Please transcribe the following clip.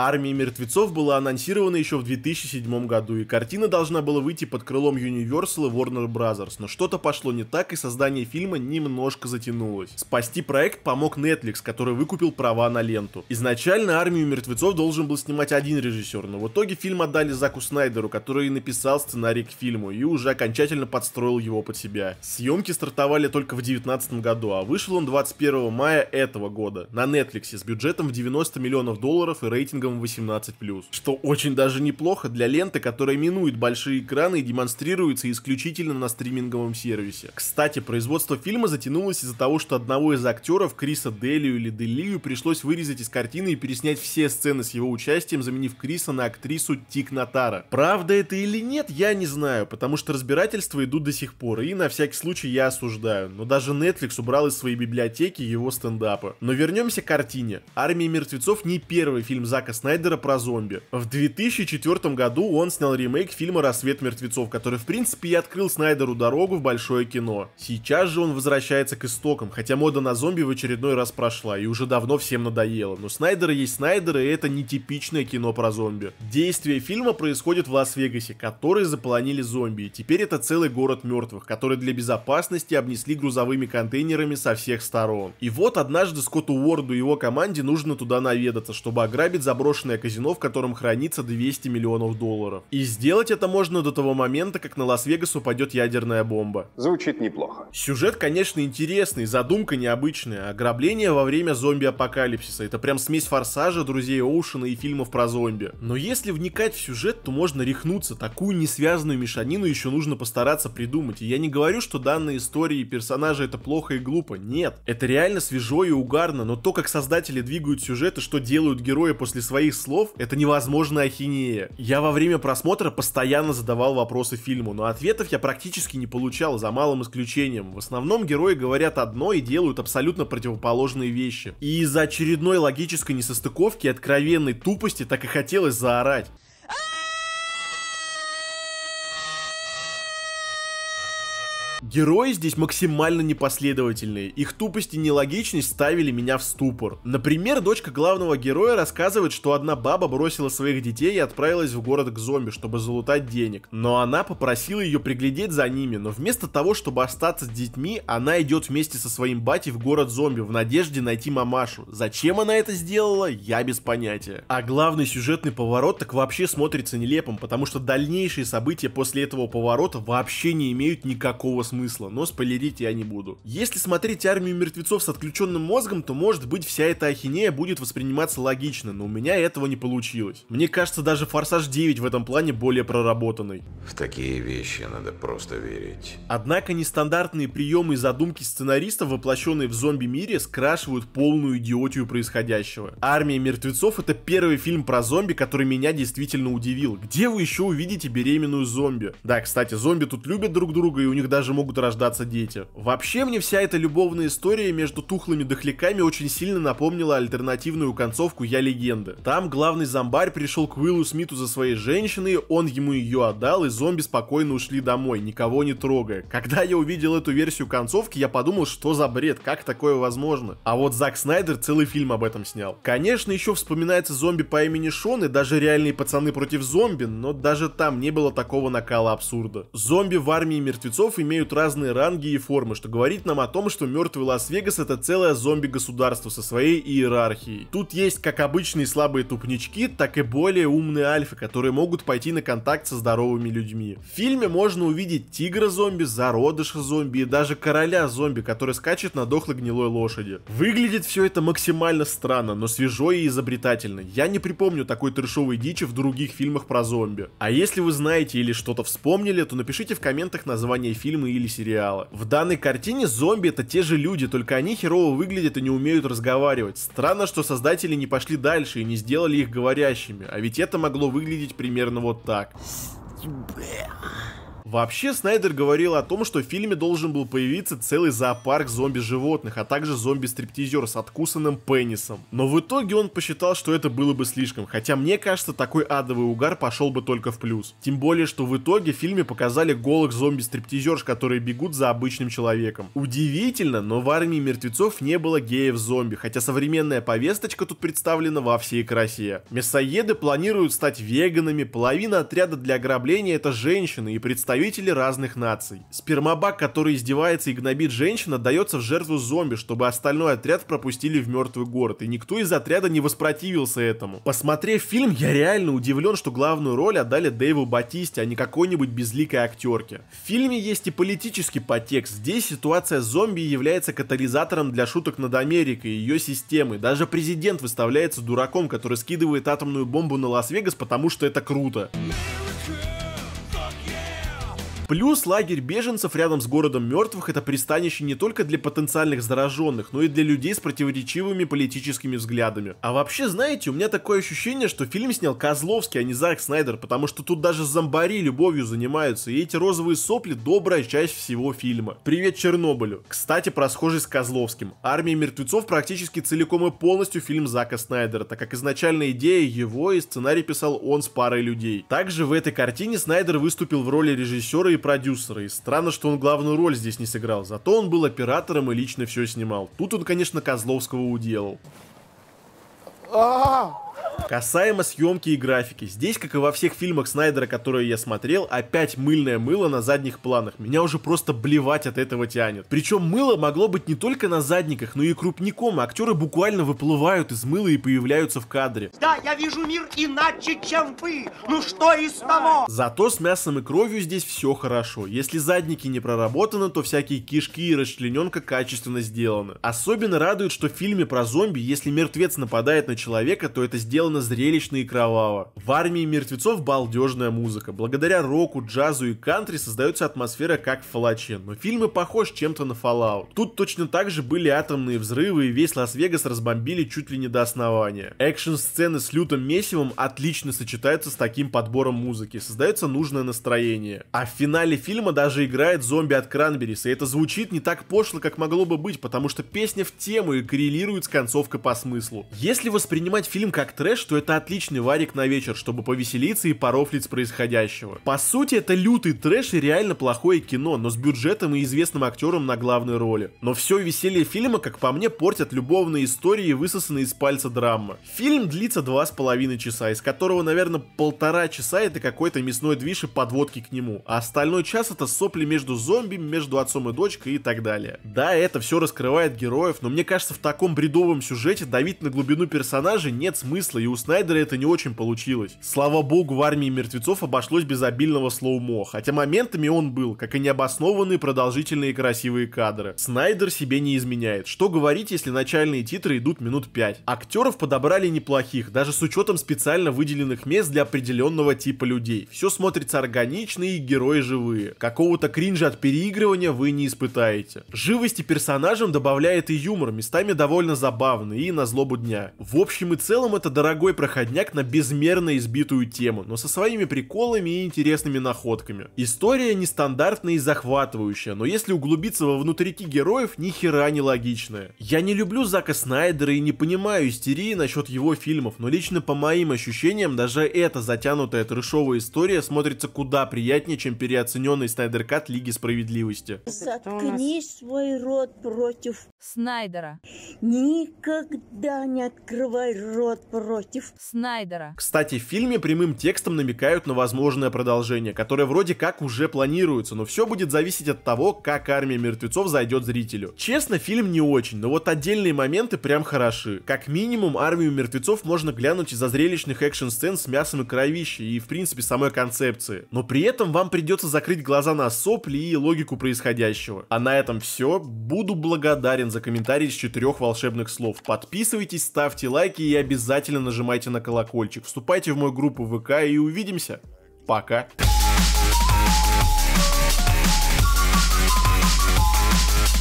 Армия мертвецов была анонсирована еще в 2007 году, и картина должна была выйти под крылом Universal и Warner Bros., но что-то пошло не так, и создание фильма немножко затянулось. Спасти проект помог Netflix, который выкупил права на ленту. Изначально «Армию мертвецов» должен был снимать один режиссер, но в итоге фильм отдали Заку Снайдеру, который и написал сценарий к фильму, и уже окончательно подстроил его под себя. Съемки стартовали только в 2019 году, а вышел он 21 мая этого года на Netflix с бюджетом в 90 миллионов долларов и рейтингом рейтингом 18+, что очень даже неплохо для ленты, которая минует большие экраны и демонстрируется исключительно на стриминговом сервисе. Кстати, производство фильма затянулось из-за того, что одного из актеров, Криса Делию или Делию, пришлось вырезать из картины и переснять все сцены с его участием, заменив Криса на актрису Тик Натара. Правда это или нет, я не знаю, потому что разбирательства идут до сих пор, и на всякий случай я осуждаю, но даже Netflix убрал из своей библиотеки его стендапы. Но вернемся к картине. «Армия мертвецов» не первый фильм Зака Снайдера про зомби. В 2004 году он снял ремейк фильма «Рассвет мертвецов», который в принципе и открыл Снайдеру дорогу в большое кино. Сейчас же он возвращается к истокам, хотя мода на зомби в очередной раз прошла и уже давно всем надоела. Но Снайдеры есть Снайдеры, и это нетипичное кино про зомби. Действие фильма происходит в Лас-Вегасе, который заполонили зомби, и теперь это целый город мертвых, который для безопасности обнесли грузовыми контейнерами со всех сторон. И вот однажды Скотту Уорду и его команде нужно туда наведаться, чтобы ограбить заброшенную заброшенное казино, в котором хранится 200 миллионов долларов. И сделать это можно до того момента, как на Лас-Вегас упадет ядерная бомба. Звучит неплохо. Сюжет, конечно, интересный, задумка необычная. Ограбление во время зомби-апокалипсиса. Это прям смесь форсажа, друзей Оушена и фильмов про зомби. Но если вникать в сюжет, то можно рехнуться. Такую несвязанную мешанину еще нужно постараться придумать. И я не говорю, что данные истории и персонажи это плохо и глупо. Нет. Это реально свежо и угарно, но то, как создатели двигают сюжет и что делают герои после своих слов это невозможная ахинея. Я во время просмотра постоянно задавал вопросы фильму, но ответов я практически не получал, за малым исключением. В основном герои говорят одно и делают абсолютно противоположные вещи. И из-за очередной логической несостыковки и откровенной тупости так и хотелось заорать. Герои здесь максимально непоследовательные, их тупость и нелогичность ставили меня в ступор. Например, дочка главного героя рассказывает, что одна баба бросила своих детей и отправилась в город к зомби, чтобы залутать денег. Но она попросила ее приглядеть за ними, но вместо того, чтобы остаться с детьми, она идет вместе со своим батей в город зомби в надежде найти мамашу. Зачем она это сделала, я без понятия. А главный сюжетный поворот так вообще смотрится нелепым, потому что дальнейшие события после этого поворота вообще не имеют никакого смысла, но спойлерить я не буду. Если смотреть армию мертвецов с отключенным мозгом, то может быть вся эта ахинея будет восприниматься логично, но у меня этого не получилось. Мне кажется, даже Форсаж 9 в этом плане более проработанный. В такие вещи надо просто верить. Однако нестандартные приемы и задумки сценаристов, воплощенные в зомби-мире, скрашивают полную идиотию происходящего. «Армия мертвецов» — это первый фильм про зомби, который меня действительно удивил. Где вы еще увидите беременную зомби? Да, кстати, зомби тут любят друг друга, и у них даже могут рождаться дети. Вообще мне вся эта любовная история между тухлыми дохляками очень сильно напомнила альтернативную концовку «Я легенда». Там главный зомбарь пришел к Уиллу Смиту за своей женщиной, он ему ее отдал, и зомби спокойно ушли домой, никого не трогая. Когда я увидел эту версию концовки, я подумал, что за бред, как такое возможно? А вот Зак Снайдер целый фильм об этом снял. Конечно, еще вспоминается зомби по имени Шон и даже реальные пацаны против зомби, но даже там не было такого накала абсурда. Зомби в армии мертвецов имеют имеют разные ранги и формы, что говорит нам о том, что мертвый Лас-Вегас это целое зомби-государство со своей иерархией. Тут есть как обычные слабые тупнички, так и более умные альфы, которые могут пойти на контакт со здоровыми людьми. В фильме можно увидеть тигра-зомби, зародыша зомби и даже короля зомби, который скачет на дохлой гнилой лошади. Выглядит все это максимально странно, но свежо и изобретательно. Я не припомню такой трешовой дичи в других фильмах про зомби. А если вы знаете или что-то вспомнили, то напишите в комментах название фильма и или сериала. В данной картине зомби это те же люди, только они херово выглядят и не умеют разговаривать. Странно, что создатели не пошли дальше и не сделали их говорящими, а ведь это могло выглядеть примерно вот так. Вообще, Снайдер говорил о том, что в фильме должен был появиться целый зоопарк зомби-животных, а также зомби-стриптизер с откусанным пенисом. Но в итоге он посчитал, что это было бы слишком, хотя мне кажется, такой адовый угар пошел бы только в плюс. Тем более, что в итоге в фильме показали голых зомби-стриптизерш, которые бегут за обычным человеком. Удивительно, но в армии мертвецов не было геев-зомби, хотя современная повесточка тут представлена во всей красе. Мясоеды планируют стать веганами, половина отряда для ограбления это женщины, и представители представители разных наций. Спермобак, который издевается и гнобит женщин, отдается в жертву зомби, чтобы остальной отряд пропустили в мертвый город, и никто из отряда не воспротивился этому. Посмотрев фильм, я реально удивлен, что главную роль отдали Дэйву Батисте, а не какой-нибудь безликой актерке. В фильме есть и политический подтекст, здесь ситуация с зомби является катализатором для шуток над Америкой и ее системой, даже президент выставляется дураком, который скидывает атомную бомбу на Лас-Вегас, потому что это круто. America. Плюс лагерь беженцев рядом с городом мертвых это пристанище не только для потенциальных зараженных, но и для людей с противоречивыми политическими взглядами. А вообще, знаете, у меня такое ощущение, что фильм снял Козловский, а не Зак Снайдер, потому что тут даже зомбари любовью занимаются, и эти розовые сопли добрая часть всего фильма. Привет Чернобылю. Кстати, про схожий с Козловским. Армия мертвецов практически целиком и полностью фильм Зака Снайдера, так как изначальная идея его и сценарий писал он с парой людей. Также в этой картине Снайдер выступил в роли режиссера и лучшие продюсеры, и странно, что он главную роль здесь не сыграл, зато он был оператором и лично все снимал. Тут он, конечно, Козловского уделал. А-а-а! Касаемо съемки и графики. Здесь, как и во всех фильмах Снайдера, которые я смотрел, опять мыльное мыло на задних планах. Меня уже просто блевать от этого тянет. Причем мыло могло быть не только на задниках, но и крупником. Актеры буквально выплывают из мыла и появляются в кадре. Да, я вижу мир иначе, чем вы. Ну что из того? Зато с мясом и кровью здесь все хорошо. Если задники не проработаны, то всякие кишки и расчлененка качественно сделаны. Особенно радует, что в фильме про зомби, если мертвец нападает на человека, то это сделано одновременно зрелищно и кроваво. В армии мертвецов балдежная музыка. Благодаря року, джазу и кантри создается атмосфера как в Фалаче, но фильмы похож чем-то на Fallout. Тут точно так же были атомные взрывы и весь Лас-Вегас разбомбили чуть ли не до основания. Экшн-сцены с лютым месивом отлично сочетаются с таким подбором музыки, создается нужное настроение. А в финале фильма даже играет зомби от Кранберис, и это звучит не так пошло, как могло бы быть, потому что песня в тему и коррелирует с концовкой по смыслу. Если воспринимать фильм как трэш, что это отличный варик на вечер, чтобы повеселиться и порофлить с происходящего. По сути, это лютый трэш и реально плохое кино, но с бюджетом и известным актером на главной роли. Но все веселье фильма, как по мне, портят любовные истории, высосанные из пальца драмы. Фильм длится два с половиной часа, из которого, наверное, полтора часа это какой-то мясной движ и подводки к нему, а остальной час это сопли между зомби, между отцом и дочкой и так далее. Да, это все раскрывает героев, но мне кажется, в таком бредовом сюжете давить на глубину персонажей нет смысла и у Снайдера это не очень получилось. Слава богу, в армии мертвецов обошлось без обильного слоумо, хотя моментами он был, как и необоснованные продолжительные красивые кадры. Снайдер себе не изменяет. Что говорить, если начальные титры идут минут 5. Актеров подобрали неплохих, даже с учетом специально выделенных мест для определенного типа людей. Все смотрится органично и герои живые. Какого-то кринжа от переигрывания вы не испытаете. Живости персонажам добавляет и юмор, местами довольно забавный и на злобу дня. В общем и целом это дорогой такой проходняк на безмерно избитую тему, но со своими приколами и интересными находками. История нестандартная и захватывающая, но если углубиться во внутрики героев, ни хера не логичная. Я не люблю Зака Снайдера и не понимаю истерии насчет его фильмов, но лично по моим ощущениям даже эта затянутая трешовая история смотрится куда приятнее, чем переоцененный Снайдеркат Лиги Справедливости. Заткни свой рот против Снайдера. Никогда не открывай рот против против Снайдера. Кстати, в фильме прямым текстом намекают на возможное продолжение, которое вроде как уже планируется, но все будет зависеть от того, как армия мертвецов зайдет зрителю. Честно, фильм не очень, но вот отдельные моменты прям хороши. Как минимум, армию мертвецов можно глянуть из-за зрелищных экшн-сцен с мясом и кровищей и, в принципе, самой концепции. Но при этом вам придется закрыть глаза на сопли и логику происходящего. А на этом все. Буду благодарен за комментарий из четырех волшебных слов. Подписывайтесь, ставьте лайки и обязательно нажимайте нажимайте на колокольчик, вступайте в мою группу ВК и увидимся. Пока.